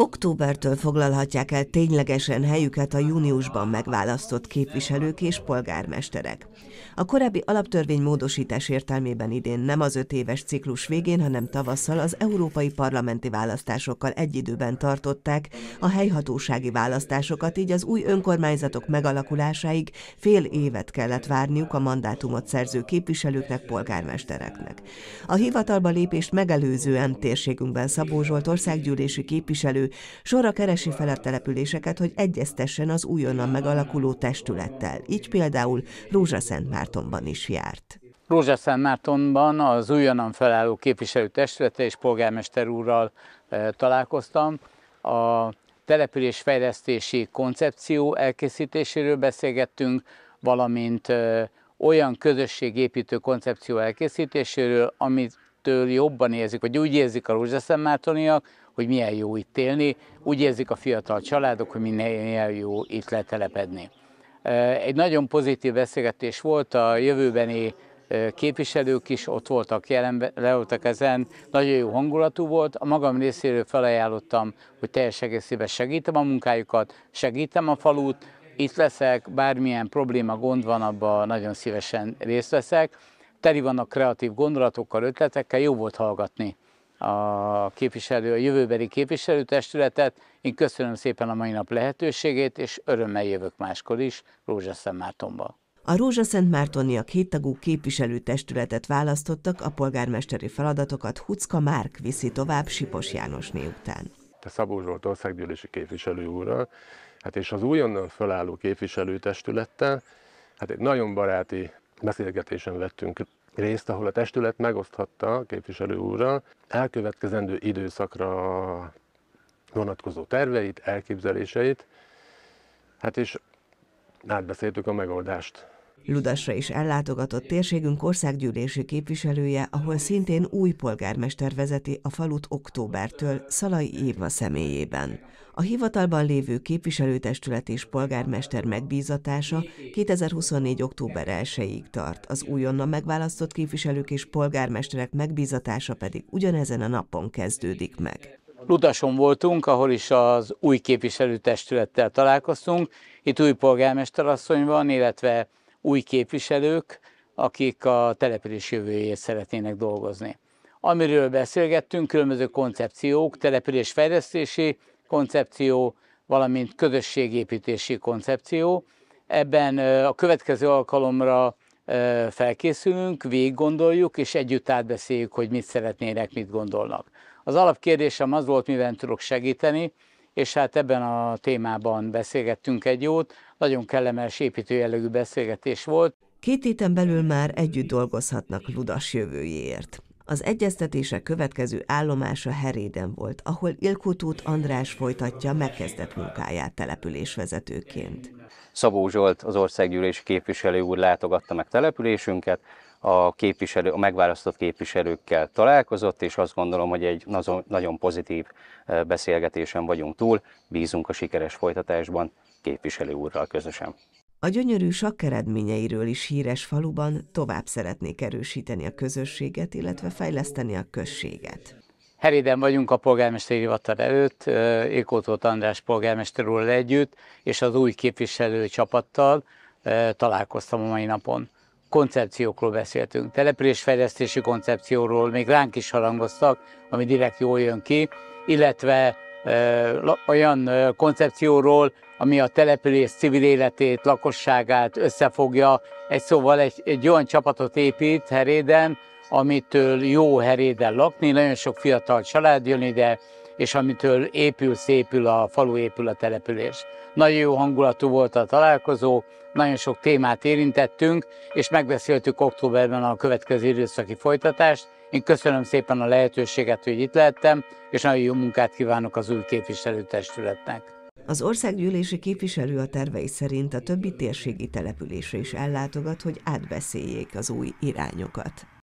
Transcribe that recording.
Októbertől foglalhatják el ténylegesen helyüket a júniusban megválasztott képviselők és polgármesterek. A korábbi alaptörvény módosítás értelmében idén nem az öt éves ciklus végén, hanem tavasszal az európai parlamenti választásokkal egy időben tartották a helyhatósági választásokat, így az új önkormányzatok megalakulásáig fél évet kellett várniuk a mandátumot szerző képviselőknek, polgármestereknek. A hivatalba lépést megelőzően térségünkben Szabó Zsolt országgyűlési képviselő sorra keresi fel a településeket, hogy egyeztessen az újonnan megalakuló testülettel. Így például Rózsaszent Mártonban is járt. Rózsaszent Mártonban az újonnan felálló testülete és polgármester úrral eh, találkoztam. A településfejlesztési koncepció elkészítéséről beszélgettünk, valamint eh, olyan közösségépítő koncepció elkészítéséről, amitől jobban érzik, vagy úgy érzik a rózsaszemmártoniak, hogy milyen jó itt élni. Úgy érzik a fiatal családok, hogy milyen jó itt letelepedni. Egy nagyon pozitív beszélgetés volt a jövőbeni képviselők is ott voltak, jelen, le voltak ezen, nagyon jó hangulatú volt. A magam részéről felajánlottam, hogy teljes egészében segítem a munkájukat, segítem a falut, itt leszek, bármilyen probléma, gond van, abban nagyon szívesen részt veszek. Teli vannak kreatív gondolatokkal, ötletekkel, jó volt hallgatni a képviselő, a jövőbeli képviselőtestületet. Én köszönöm szépen a mai nap lehetőségét, és örömmel jövök máskor is Rózsaszem Mártonba. A Rózsaszent Mártoniak héttagú képviselőtestületet választottak, a polgármesteri feladatokat Hucka Márk viszi tovább Sipos Jánosné után. Te Szabó Zsolt országgyűlési képviselő úrral, hát és az újonnan felálló képviselőtestülettel, hát egy nagyon baráti beszélgetésen vettünk részt, ahol a testület megoszthatta a képviselő úrral elkövetkezendő időszakra vonatkozó terveit, elképzeléseit, hát és átbeszéltük a megoldást. Ludasra is ellátogatott térségünk országgyűlési képviselője, ahol szintén új polgármester vezeti a falut októbertől Szalai Éva személyében. A hivatalban lévő képviselőtestület és polgármester megbízatása 2024. október 1-ig tart, az újonnan megválasztott képviselők és polgármesterek megbízatása pedig ugyanezen a napon kezdődik meg. Ludason voltunk, ahol is az új képviselőtestülettel találkoztunk. Itt új polgármesterasszony van, illetve új képviselők, akik a település jövőjét szeretnének dolgozni. Amiről beszélgettünk, különböző koncepciók, településfejlesztési koncepció, valamint közösségépítési koncepció. Ebben a következő alkalomra felkészülünk, végig gondoljuk, és együtt átbeszéljük, hogy mit szeretnének, mit gondolnak. Az alapkérdésem az volt, miben tudok segíteni, és hát ebben a témában beszélgettünk egy jót, nagyon kellemes építőjellegű beszélgetés volt. Két héten belül már együtt dolgozhatnak Ludas jövőjéért. Az egyeztetések következő állomása Heréden volt, ahol Tóth András folytatja megkezdett munkáját településvezetőként. Szabó Zsolt, az országgyűlési képviselő úr látogatta meg településünket, a, képviselő, a megválasztott képviselőkkel találkozott, és azt gondolom, hogy egy nagyon pozitív beszélgetésen vagyunk túl. Bízunk a sikeres folytatásban képviselő úrral közösen. A gyönyörű sakk eredményeiről is híres faluban tovább szeretnék erősíteni a közösséget, illetve fejleszteni a községet. Heriden vagyunk a polgármesteri hivatal előtt, Ékótó András polgármester úrral együtt, és az új képviselő csapattal találkoztam a mai napon koncepciókról beszéltünk, településfejlesztési koncepcióról, még ránk is harangoztak, ami direkt jól jön ki, illetve ö, olyan koncepcióról, ami a település civil életét, lakosságát összefogja. Egy szóval egy, egy olyan csapatot épít Heréden, amitől jó Heréden lakni, nagyon sok fiatal család jön ide, és amitől épül, szépül a falu, épül a település. Nagyon jó hangulatú volt a találkozó, nagyon sok témát érintettünk, és megbeszéltük októberben a következő időszaki folytatást. Én köszönöm szépen a lehetőséget, hogy itt lehettem, és nagyon jó munkát kívánok az új képviselőtestületnek. Az országgyűlési képviselő a tervei szerint a többi térségi településre is ellátogat, hogy átbeszéljék az új irányokat.